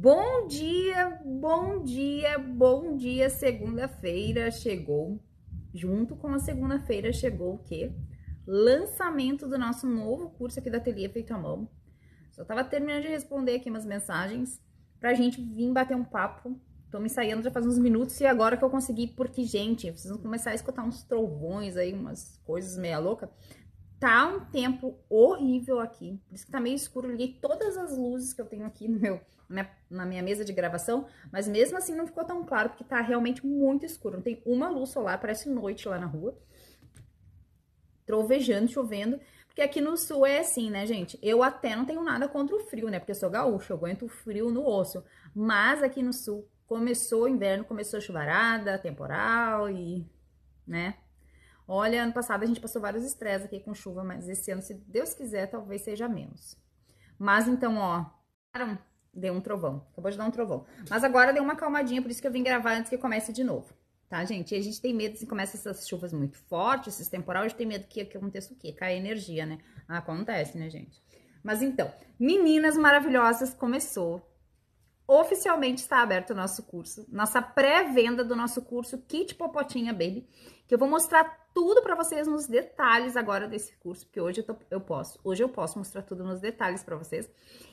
Bom dia, bom dia, bom dia. Segunda-feira chegou. Junto com a segunda-feira chegou o quê? Lançamento do nosso novo curso aqui da Ateliê Feito à Mão. Só tava terminando de responder aqui umas mensagens pra gente vir bater um papo. Tô me ensaiando já faz uns minutos e agora que eu consegui, porque, gente, vocês vão começar a escutar uns trovões aí, umas coisas meia louca. Tá um tempo horrível aqui, por isso que tá meio escuro. liguei todas as luzes que eu tenho aqui no meu, na minha mesa de gravação, mas mesmo assim não ficou tão claro, porque tá realmente muito escuro. Não tem uma luz solar, parece noite lá na rua. Trovejando, chovendo. Porque aqui no sul é assim, né, gente? Eu até não tenho nada contra o frio, né? Porque eu sou gaúcha, eu aguento o frio no osso. Mas aqui no sul começou o inverno, começou a chuvarada, temporal e, né? Olha, ano passado a gente passou vários estresses aqui com chuva, mas esse ano, se Deus quiser, talvez seja menos. Mas então, ó, deu um trovão. Acabou de dar um trovão. Mas agora deu uma calmadinha, por isso que eu vim gravar antes que comece de novo. Tá, gente? E a gente tem medo, se começa essas chuvas muito fortes, esses temporal, a gente tem medo que, que aconteça o quê? Cai energia, né? Acontece, né, gente? Mas então, meninas maravilhosas, começou oficialmente está aberto o nosso curso, nossa pré-venda do nosso curso Kit Popotinha Baby, que eu vou mostrar tudo para vocês nos detalhes agora desse curso, porque hoje eu, tô, eu posso, hoje eu posso mostrar tudo nos detalhes para vocês.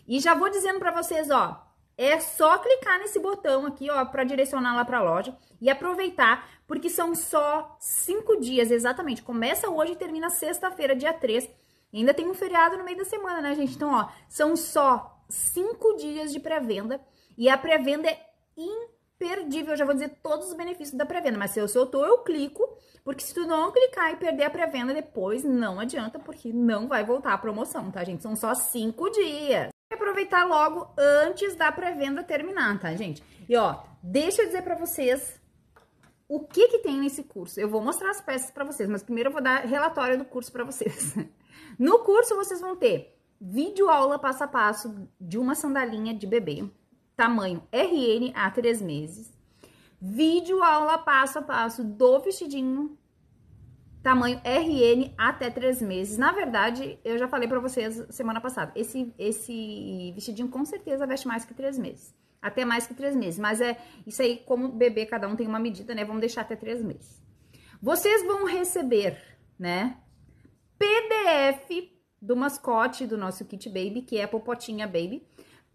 E já vou dizendo para vocês, ó, é só clicar nesse botão aqui, ó, para direcionar lá para a loja e aproveitar, porque são só cinco dias exatamente. Começa hoje e termina sexta-feira, dia 3. Ainda tem um feriado no meio da semana, né, gente? Então, ó, são só cinco dias de pré-venda e a pré-venda é imperdível. Eu já vou dizer todos os benefícios da pré-venda, mas se eu sou eu clico, porque se tu não clicar e perder a pré-venda depois, não adianta, porque não vai voltar a promoção, tá, gente? São só cinco dias. Aproveitar logo antes da pré-venda terminar, tá, gente? E ó, deixa eu dizer para vocês o que que tem nesse curso. Eu vou mostrar as peças para vocês, mas primeiro eu vou dar relatório do curso para vocês. No curso vocês vão ter vídeo aula passo a passo de uma sandalinha de bebê, tamanho RN a 3 meses. Vídeo aula passo a passo do vestidinho, tamanho RN até 3 meses. Na verdade, eu já falei para vocês semana passada, esse, esse vestidinho com certeza veste mais que 3 meses. Até mais que 3 meses, mas é isso aí, como bebê, cada um tem uma medida, né? Vamos deixar até 3 meses. Vocês vão receber, né? PDF do mascote do nosso Kit Baby, que é a Popotinha Baby.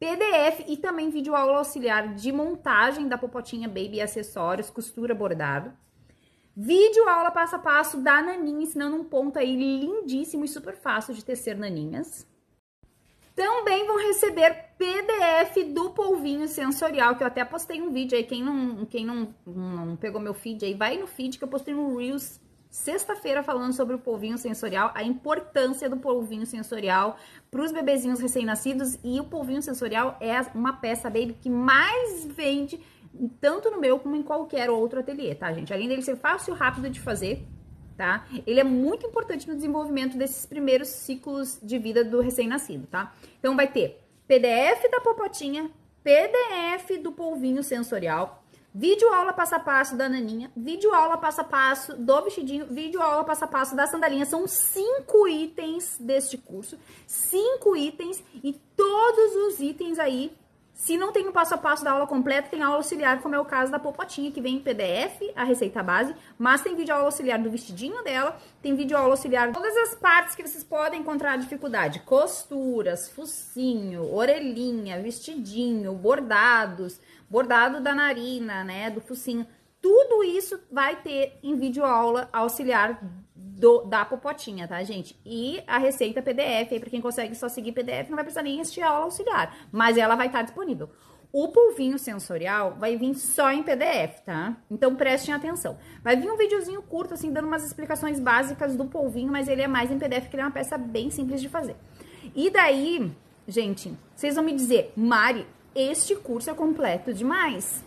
PDF e também vídeo aula auxiliar de montagem da popotinha baby e acessórios, costura bordado. Vídeo aula passo a passo da naninha, ensinando um ponto aí lindíssimo e super fácil de tecer naninhas. Também vão receber PDF do polvinho sensorial, que eu até postei um vídeo aí, quem não, quem não, não pegou meu feed aí, vai no feed que eu postei um Reels sexta-feira falando sobre o polvinho sensorial, a importância do polvinho sensorial para os bebezinhos recém-nascidos e o polvinho sensorial é uma peça baby que mais vende tanto no meu como em qualquer outro ateliê, tá, gente? Além dele ser fácil e rápido de fazer, tá? Ele é muito importante no desenvolvimento desses primeiros ciclos de vida do recém-nascido, tá? Então vai ter PDF da popotinha, PDF do polvinho sensorial, Vídeo aula passo a passo da naninha, vídeo aula passo a passo do vestidinho, vídeo aula passo a passo da sandalinha. São cinco itens deste curso, cinco itens e todos os itens aí se não tem o passo a passo da aula completa, tem aula auxiliar, como é o caso da Popotinha, que vem em PDF, a receita base, mas tem vídeo aula auxiliar do vestidinho dela, tem vídeo aula auxiliar todas as partes que vocês podem encontrar dificuldade: costuras, focinho, orelhinha, vestidinho, bordados, bordado da narina, né, do focinho. Tudo isso vai ter em vídeo aula auxiliar do, da popotinha, tá, gente? E a receita PDF, aí pra quem consegue só seguir PDF, não vai precisar nem assistir a aula auxiliar, mas ela vai estar tá disponível. O polvinho sensorial vai vir só em PDF, tá? Então prestem atenção. Vai vir um videozinho curto, assim, dando umas explicações básicas do polvinho, mas ele é mais em PDF, que ele é uma peça bem simples de fazer. E daí, gente, vocês vão me dizer, Mari, este curso é completo demais.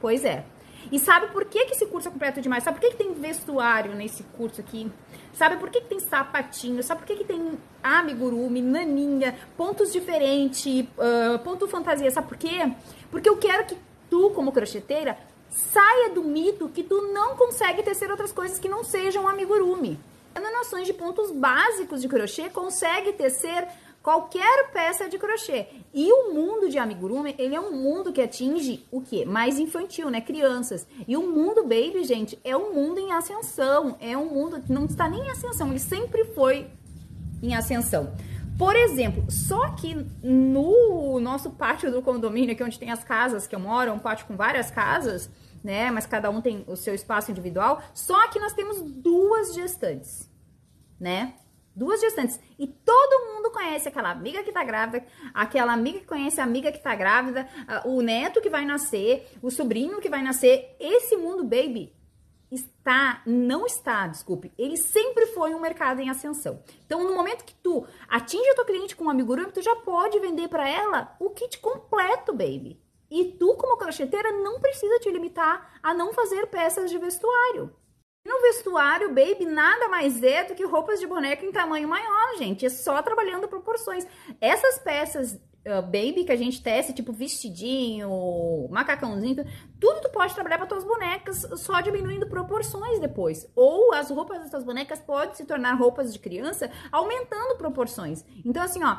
Pois é. E sabe por que, que esse curso é completo demais? Sabe por que, que tem vestuário nesse curso aqui? Sabe por que, que tem sapatinho? Sabe por que, que tem amigurumi, naninha, pontos diferentes, uh, ah, ponto fantasia? Sabe por quê? Porque eu quero que tu, como crocheteira, saia do mito que tu não consegue tecer outras coisas que não sejam amigurumi. Tendo noções de pontos básicos de crochê, consegue tecer qualquer peça de crochê. E o mundo de amigurumi, ele é um mundo que atinge o quê? Mais infantil, né? Crianças. E o mundo baby, gente, é um mundo em ascensão. É um mundo que não está nem em ascensão, ele sempre foi em ascensão. Por exemplo, só que no nosso pátio do condomínio, aqui é onde tem as casas que eu moro, é um pátio com várias casas, né? Mas cada um tem o seu espaço individual. Só que nós temos duas gestantes, né? Duas gestantes. E todo mundo conhece aquela amiga que tá grávida, aquela amiga que conhece a amiga que tá grávida, o neto que vai nascer, o sobrinho que vai nascer. Esse mundo baby está, não está, desculpe, ele sempre foi um mercado em ascensão. Então, no momento que tu atinge a tua cliente com um amigurumi, tu já pode vender para ela o kit completo, baby. E tu, como crocheteira, não precisa te limitar a não fazer peças de vestuário. No vestuário, baby, nada mais é do que roupas de boneca em tamanho maior, gente. É só trabalhando proporções. Essas peças uh, baby que a gente tece, tipo vestidinho, macacãozinho, tudo tu pode trabalhar para tuas bonecas, só diminuindo proporções depois. Ou as roupas das tuas bonecas podem se tornar roupas de criança, aumentando proporções. Então, assim, ó,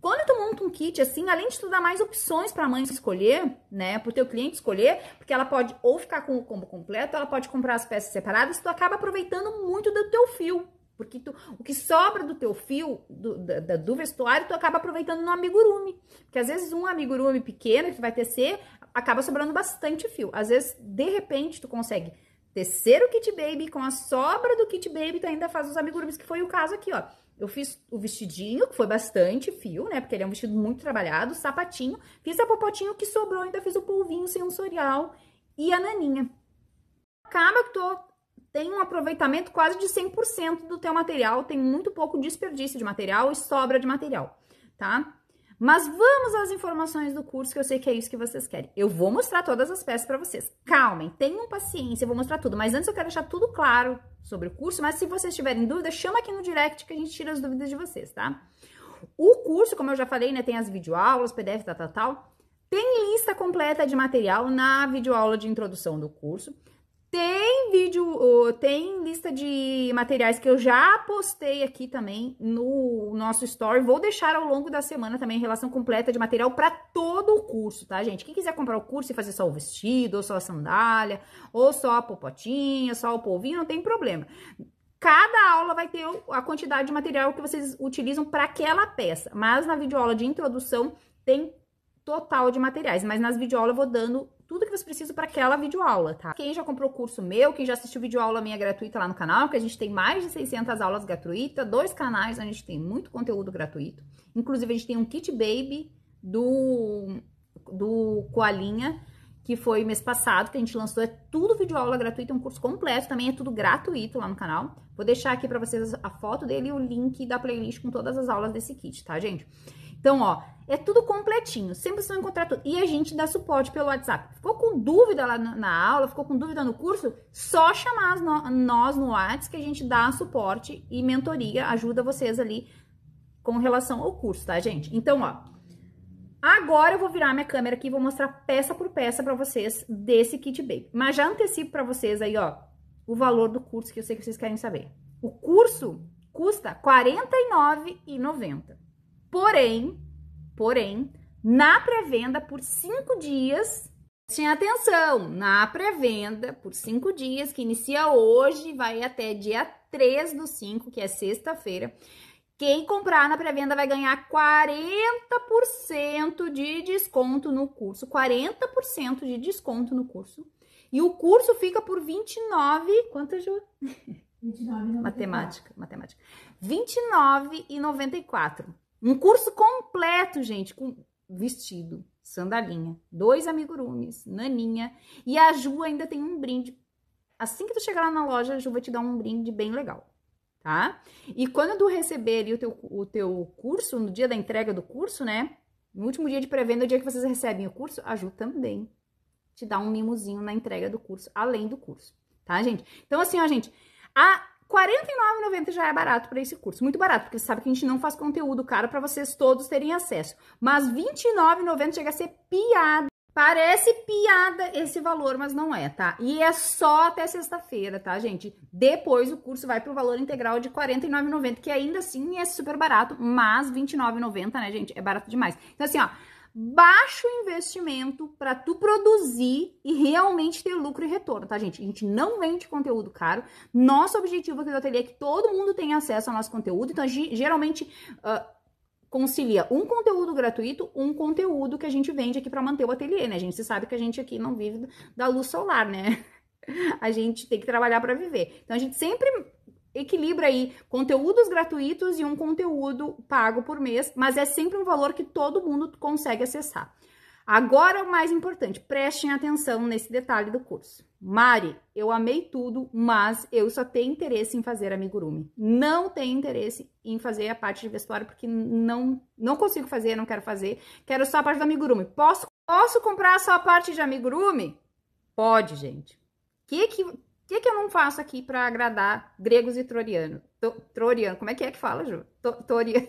quando tu monta um kit assim, além de tu dar mais opções para a mãe escolher, né, para o teu cliente escolher, porque ela pode ou ficar com o combo completo, ela pode comprar as peças separadas, tu acaba aproveitando muito do teu fio, porque tu, o que sobra do teu fio, do, da, do vestuário, tu acaba aproveitando no amigurumi. Porque às vezes um amigurumi pequeno que vai tecer, acaba sobrando bastante fio. Às vezes, de repente, tu consegue tecer o kit baby, com a sobra do kit baby, tu ainda faz os amigurumis, que foi o caso aqui, ó. Eu fiz o vestidinho, que foi bastante fio, né? Porque ele é um vestido muito trabalhado, sapatinho. Fiz a popotinho que sobrou, ainda fiz o polvinho sensorial e a naninha. Acaba que tô, tem um aproveitamento quase de 100% do teu material, tem muito pouco desperdício de material e sobra de material, tá? Mas vamos às informações do curso, que eu sei que é isso que vocês querem. Eu vou mostrar todas as peças para vocês. Calmem, tenham paciência, eu vou mostrar tudo. Mas antes eu quero deixar tudo claro sobre o curso, mas se vocês tiverem dúvidas, chama aqui no direct que a gente tira as dúvidas de vocês, tá? O curso, como eu já falei, né, tem as videoaulas, PDF, tal, tal, tal. Tem lista completa de material na videoaula de introdução do curso. Tem vídeo, tem lista de materiais que eu já postei aqui também no nosso store. Vou deixar ao longo da semana também a relação completa de material para todo o curso, tá, gente? Quem quiser comprar o curso e fazer só o vestido, ou só a sandália, ou só a popotinha, só o polvinho, não tem problema. Cada aula vai ter a quantidade de material que vocês utilizam para aquela peça, mas na videoaula de introdução tem total de materiais, mas nas videoaulas eu vou dando tudo que vocês precisam para aquela videoaula, tá? Quem já comprou curso meu, quem já assistiu videoaula minha gratuita lá no canal, que a gente tem mais de 600 aulas gratuitas, dois canais onde a gente tem muito conteúdo gratuito. Inclusive, a gente tem um kit baby do, do Coalinha, que foi mês passado, que a gente lançou. É tudo videoaula gratuita, é um curso completo, também é tudo gratuito lá no canal. Vou deixar aqui para vocês a foto dele e o link da playlist com todas as aulas desse kit, tá, gente? Então, ó, é tudo completinho, sempre você vão encontrar tudo. E a gente dá suporte pelo WhatsApp. Ficou com dúvida lá na aula, ficou com dúvida no curso? Só chamar nós no WhatsApp que a gente dá suporte e mentoria, ajuda vocês ali com relação ao curso, tá, gente? Então, ó, Agora eu vou virar minha câmera aqui e vou mostrar peça por peça para vocês desse kit baby. Mas já antecipo para vocês aí, ó, o valor do curso que eu sei que vocês querem saber. O curso custa R$ 49,90. Porém, Porém, na pré-venda por cinco dias, tinha atenção, na pré-venda por cinco dias, que inicia hoje, vai até dia 3 do 5, que é sexta-feira. Quem comprar na pré-venda vai ganhar 40% de desconto no curso, 40% de desconto no curso. E o curso fica por 29, quanto, Ju? 29,94. Matemática, matemática. 29,94. Um curso completo, gente, com vestido, sandalinha, dois amigurumis, naninha. E a Ju ainda tem um brinde. Assim que tu chegar lá na loja, a Ju vai te dar um brinde bem legal, tá? E quando tu receber ali o teu, o teu curso, no dia da entrega do curso, né? No último dia de pré-venda, o dia que vocês recebem o curso, a Ju também te dá um mimozinho na entrega do curso, além do curso, tá, gente? Então, assim, ó, gente, a 49,90 já é barato para esse curso, muito barato, porque você sabe que a gente não faz conteúdo caro para vocês todos terem acesso. Mas 29,90 chega a ser piada. Parece piada esse valor, mas não é, tá? E é só até sexta-feira, tá, gente? Depois o curso vai pro valor integral de R$ 49,90, que ainda assim é super barato, mas R$ 29,90, né, gente? É barato demais. Então, assim, ó, baixo investimento para tu produzir e realmente ter lucro e retorno, tá, gente? A gente não vende conteúdo caro. Nosso objetivo aqui do ateliê é que todo mundo tenha acesso ao nosso conteúdo. Então, a gente geralmente uh, concilia um conteúdo gratuito, um conteúdo que a gente vende aqui para manter o ateliê, né? A gente sabe que a gente aqui não vive da luz solar, né? A gente tem que trabalhar para viver. Então, a gente sempre equilibra aí conteúdos gratuitos e um conteúdo pago por mês, mas é sempre um valor que todo mundo consegue acessar. Agora, o mais importante, prestem atenção nesse detalhe do curso. Mari, eu amei tudo, mas eu só tenho interesse em fazer amigurumi. Não tenho interesse em fazer a parte de vestuário, porque não, não consigo fazer, não quero fazer. Quero só a parte do amigurumi. Posso, posso comprar só a parte de amigurumi? Pode, gente. Que que que, que eu não faço aqui para agradar gregos e trorianos? Troriano, como é que é que fala, Ju? Toriano.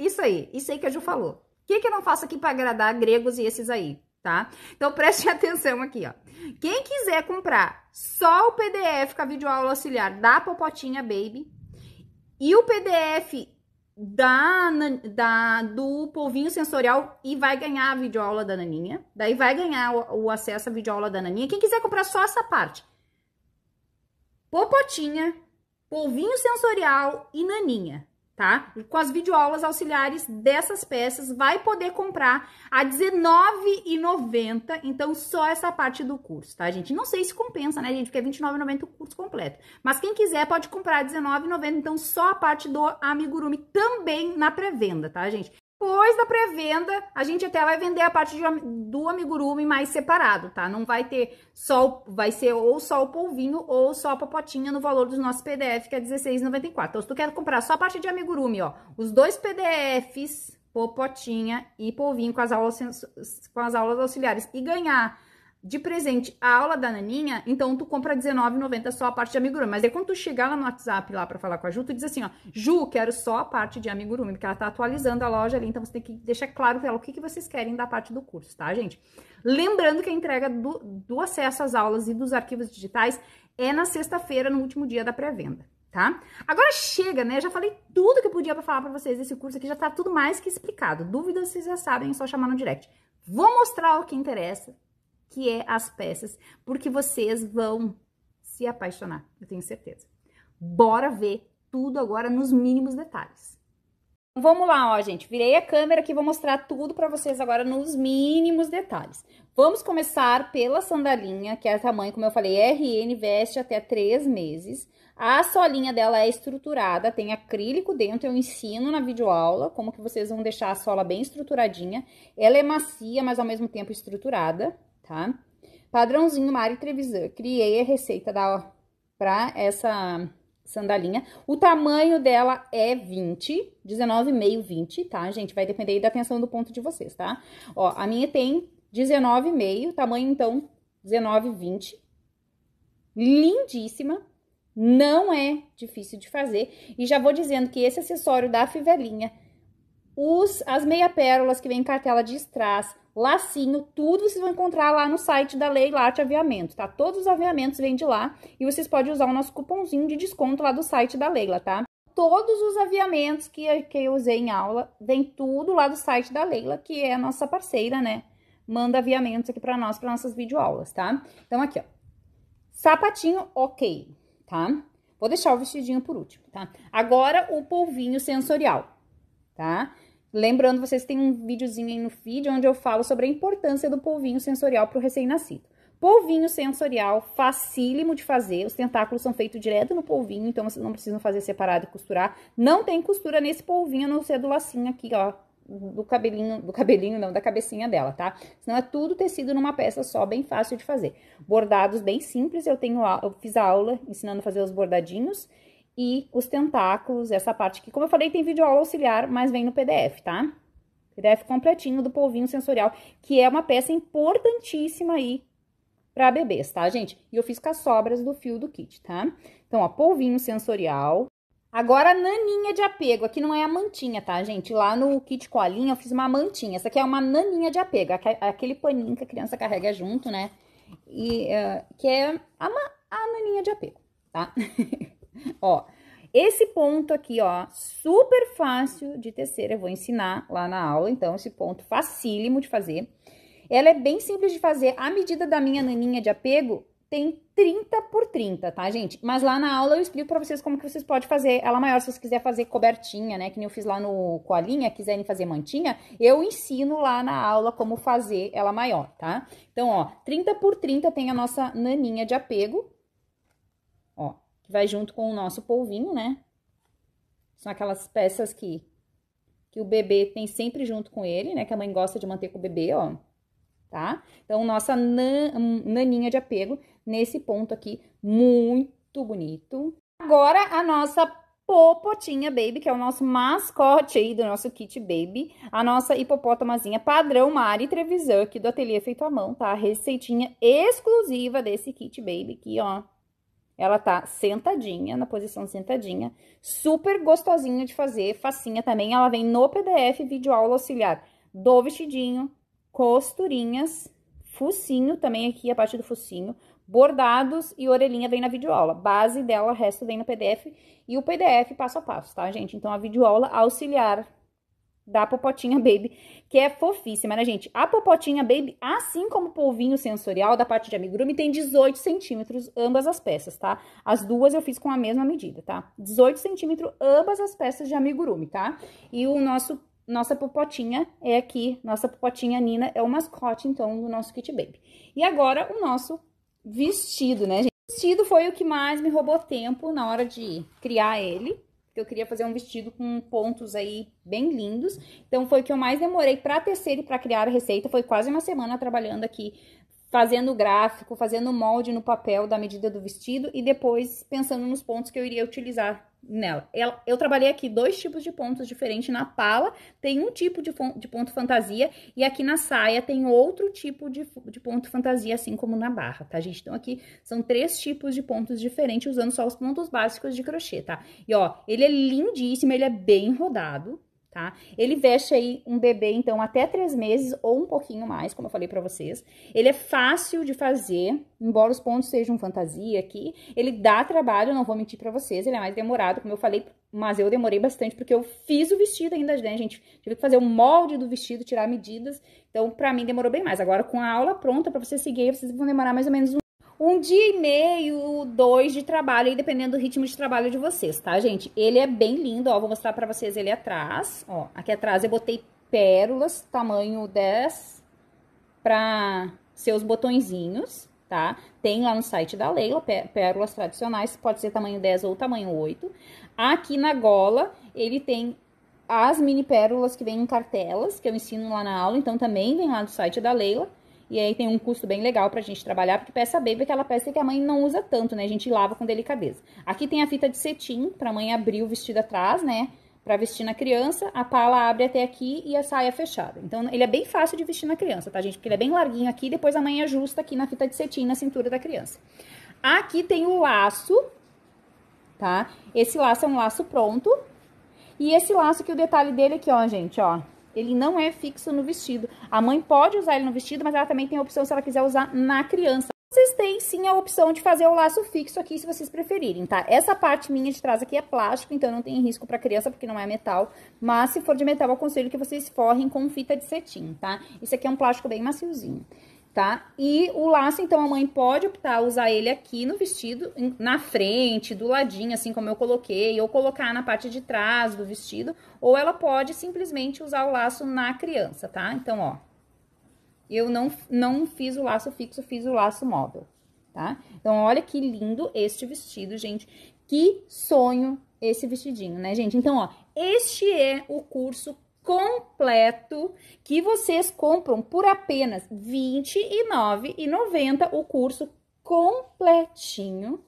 Isso aí, isso aí que a Ju falou. O que, que eu não faço aqui para agradar gregos e esses aí, tá? Então preste atenção aqui, ó. Quem quiser comprar só o PDF com a videoaula auxiliar da Popotinha Baby e o PDF da, da, do polvinho sensorial e vai ganhar a videoaula da Naninha. Daí vai ganhar o, o acesso à videoaula da Naninha. Quem quiser comprar só essa parte. Popotinha, polvinho sensorial e Naninha tá? com as videoaulas auxiliares dessas peças, vai poder comprar a R$19,90, então só essa parte do curso, tá, gente? Não sei se compensa, né, gente, porque é R$29,90 o curso completo. Mas quem quiser pode comprar R$19,90, então só a parte do amigurumi também na pré-venda, tá, gente? Depois da pré-venda, a gente até vai vender a parte de, do amigurumi mais separado, tá? Não vai ter só, vai ser ou só o polvinho ou só a papotinha no valor dos nossos PDF, que é R$16,94. Então, se tu quer comprar só a parte de amigurumi, ó, os dois PDFs, popotinha e polvinho com as aulas, com as aulas auxiliares e ganhar de presente a aula da Naninha, então tu compra R$19,90 só a parte de amigurumi. Mas aí quando tu chegar lá no WhatsApp lá para falar com a Ju, tu diz assim, ó, Ju, quero só a parte de amigurumi, porque ela tá atualizando a loja ali, então você tem que deixar claro para ela o que, que vocês querem da parte do curso, tá, gente? Lembrando que a entrega do, do acesso às aulas e dos arquivos digitais é na sexta-feira, no último dia da pré-venda. Tá? Agora chega, né? Já falei tudo que eu podia para falar para vocês desse curso aqui, já tá tudo mais que explicado. Dúvidas vocês já sabem, é só chamar no direct. Vou mostrar o que interessa, que é as peças, porque vocês vão se apaixonar, eu tenho certeza. Bora ver tudo agora nos mínimos detalhes. Vamos lá, ó, gente. Virei a câmera aqui, vou mostrar tudo para vocês agora nos mínimos detalhes. Vamos começar pela sandalinha, que é tamanho, como eu falei, RN, veste até 3 meses. A solinha dela é estruturada, tem acrílico dentro, eu ensino na videoaula como que vocês vão deixar a sola bem estruturadinha. Ela é macia, mas ao mesmo tempo estruturada tá? Padrãozinho Mari Trevisan. Criei a receita da para essa sandalinha. O tamanho dela é 20, 19,5, 20, tá, gente? Vai depender aí da atenção do ponto de vocês, tá? Ó, a minha tem 19,5, tamanho então 19, 20. Lindíssima. Não é difícil de fazer. E já vou dizendo que esse acessório da fivelinha os, as meia pérolas que vem em cartela de strass, lacinho, tudo vocês vão encontrar lá no site da Arte Aviamento, tá? Todos os aviamentos vêm de lá e vocês podem usar o nosso cupomzinho de desconto lá do site da Leila, tá? Todos os aviamentos que, que eu usei em aula, vem tudo lá do site da Leila, que é a nossa parceira, né? Manda aviamentos aqui para nós, para nossas videoaulas, tá? Então, aqui, ó. Sapatinho, ok, tá? Vou deixar o vestidinho por último, tá? Agora, o polvinho sensorial, Tá? Lembrando, vocês têm um videozinho aí no feed onde eu falo sobre a importância do polvinho sensorial para o recém-nascido. Polvinho sensorial, facílimo de fazer, os tentáculos são feitos direto no polvinho, então vocês não precisam fazer separado e costurar. Não tem costura nesse polvinho, a não ser do lacinho aqui, ó, do cabelinho, do cabelinho não, da cabecinha dela, tá? Senão é tudo tecido numa peça só, bem fácil de fazer. Bordados bem simples, eu tenho, eu fiz a aula ensinando a fazer os bordadinhos e os tentáculos, essa parte aqui como eu falei, tem vídeo aula auxiliar, mas vem no PDF, tá? PDF completinho do polvinho sensorial, que é uma peça importantíssima aí para bebês, tá, gente? E eu fiz com as sobras do fio do kit, tá? Então, ó, polvinho sensorial. Agora, naninha de apego. Aqui não é a mantinha, tá, gente? Lá no kit colinha eu fiz uma mantinha. Essa aqui é uma naninha de apego, aquele paninho que a criança carrega junto, né? E uh, que é a, a naninha de apego, tá? ó, esse ponto aqui, ó, super fácil de tecer, eu vou ensinar lá na aula, então, esse ponto facílimo de fazer. Ela é bem simples de fazer, a medida da minha naninha de apego tem 30 por 30, tá, gente? Mas lá na aula eu explico pra vocês como que vocês podem fazer ela é maior, se vocês quiserem fazer cobertinha, né, que nem eu fiz lá no colinha, quiserem fazer mantinha, eu ensino lá na aula como fazer ela maior, tá? Então, ó, 30 por 30 tem a nossa naninha de apego, ó, que vai junto com o nosso polvinho, né? São aquelas peças que, que o bebê tem sempre junto com ele, né? Que a mãe gosta de manter com o bebê, ó. Tá? Então, nossa nan, naninha de apego nesse ponto aqui, muito bonito. Agora, a nossa Popotinha Baby, que é o nosso mascote aí do nosso kit baby. A nossa hipopótamazinha padrão Mari Trevisan, aqui do Ateliê Feito à Mão, tá? receitinha exclusiva desse kit baby aqui, ó. Ela tá sentadinha, na posição sentadinha, super gostosinha de fazer, facinha também. Ela vem no PDF vídeo aula auxiliar do vestidinho, costurinhas, focinho também aqui, a parte do focinho, bordados e orelhinha vem na videoaula. Base dela, resto vem no PDF e o PDF passo a passo, tá, gente? Então, a videoaula auxiliar da Popotinha Baby, que é fofíssima, né, gente? A Popotinha Baby, assim como o polvinho sensorial da parte de amigurumi, tem 18 centímetros ambas as peças, tá? As duas eu fiz com a mesma medida, tá? 18 centímetros ambas as peças de amigurumi, tá? E o nosso, nossa Popotinha é aqui, nossa Popotinha Nina é o mascote, então, do nosso Kit Baby. E agora, o nosso vestido, né, gente? O vestido foi o que mais me roubou tempo na hora de criar ele, eu queria fazer um vestido com pontos aí bem lindos. Então foi o que eu mais demorei para tecer e para criar a receita, foi quase uma semana trabalhando aqui fazendo o gráfico, fazendo o molde no papel da medida do vestido e depois pensando nos pontos que eu iria utilizar nela. Ela, eu trabalhei aqui dois tipos de pontos diferentes. Na pala tem um tipo de, de ponto fantasia e aqui na saia tem outro tipo de, de ponto fantasia, assim como na barra, tá, gente? Então, aqui são três tipos de pontos diferentes, usando só os pontos básicos de crochê, tá? E, ó, ele é lindíssimo, ele é bem rodado, tá? Ele veste aí um bebê, então, até três meses ou um pouquinho mais, como eu falei para vocês. Ele é fácil de fazer, embora os pontos sejam fantasia aqui. Ele dá trabalho, não vou mentir para vocês, ele é mais demorado, como eu falei, mas eu demorei bastante porque eu fiz o vestido ainda, né, gente? Tive que fazer o molde do vestido, tirar medidas. Então, para mim demorou bem mais. Agora com a aula pronta para vocês seguir, vocês vão demorar mais ou menos um um dia e meio, dois de trabalho, aí dependendo do ritmo de trabalho de vocês, tá, gente? Ele é bem lindo, ó, vou mostrar pra vocês ele atrás, ó, aqui atrás eu botei pérolas, tamanho 10, pra seus botõezinhos, tá? Tem lá no site da Leila, pérolas tradicionais, pode ser tamanho 10 ou tamanho 8. Aqui na gola, ele tem as mini pérolas que vem em cartelas, que eu ensino lá na aula, então também vem lá no site da Leila. E aí tem um custo bem legal pra gente trabalhar, porque peça baby é aquela peça que a mãe não usa tanto, né? A gente lava com delicadeza. Aqui tem a fita de cetim, pra mãe abrir o vestido atrás, né? Pra vestir na criança, a pala abre até aqui e a saia fechada. Então, ele é bem fácil de vestir na criança, tá, gente? Porque ele é bem larguinho aqui, depois a mãe ajusta aqui na fita de cetim, na cintura da criança. Aqui tem o laço, tá? Esse laço é um laço pronto. E esse laço que o detalhe dele é aqui, ó, gente, ó, ele não é fixo no vestido. A mãe pode usar ele no vestido, mas ela também tem a opção se ela quiser usar na criança. Vocês têm sim a opção de fazer o laço fixo aqui, se vocês preferirem, tá? Essa parte minha de trás aqui é plástico, então não tem risco para criança, porque não é metal. Mas se for de metal, eu aconselho que vocês forrem com fita de cetim, tá? Isso aqui é um plástico bem maciozinho tá? E o laço, então, a mãe pode optar usar ele aqui no vestido, na frente, do ladinho, assim como eu coloquei, ou colocar na parte de trás do vestido, ou ela pode simplesmente usar o laço na criança, tá? Então, ó, eu não, não fiz o laço fixo, fiz o laço móvel, tá? Então, olha que lindo este vestido, gente. Que sonho esse vestidinho, né, gente? Então, ó, este é o curso completo que vocês compram por apenas R$ 29,90 o curso completinho.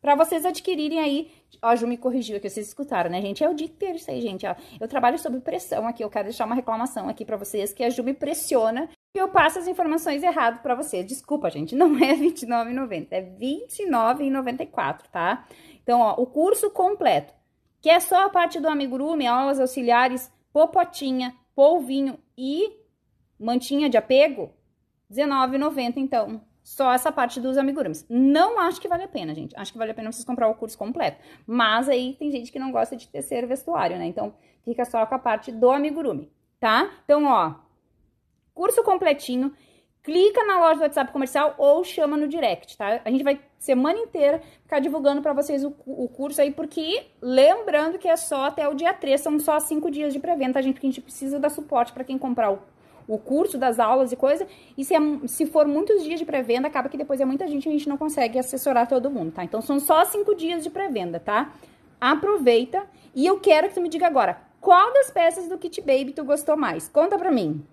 Para vocês adquirirem aí, ó, a Ju me corrigiu aqui, vocês escutaram, né, gente? É o dia inteiro isso aí, gente, ó. Eu trabalho sob pressão aqui, eu quero deixar uma reclamação aqui para vocês que a Ju me pressiona e eu passo as informações errado para vocês. Desculpa, gente, não é R$29,90, é R$29,94, tá? Então, ó, o curso completo que é só a parte do amigurumi, aulas auxiliares, popotinha, polvinho e mantinha de apego, R$19,90, então. Só essa parte dos amigurumis. Não acho que vale a pena, gente. Acho que vale a pena vocês comprar o curso completo. Mas aí tem gente que não gosta de tecer vestuário, né? Então, fica só com a parte do amigurumi, tá? Então, ó, curso completinho clica na loja do WhatsApp comercial ou chama no direct, tá? A gente vai semana inteira ficar divulgando para vocês o, o, curso aí, porque lembrando que é só até o dia 3, são só cinco dias de pré-venda, tá, gente, porque a gente precisa dar suporte para quem comprar o, o curso, das aulas e coisa. E se, é, se for muitos dias de pré-venda, acaba que depois é muita gente e a gente não consegue assessorar todo mundo, tá? Então são só cinco dias de pré-venda, tá? Aproveita e eu quero que tu me diga agora, qual das peças do Kit Baby tu gostou mais? Conta pra mim.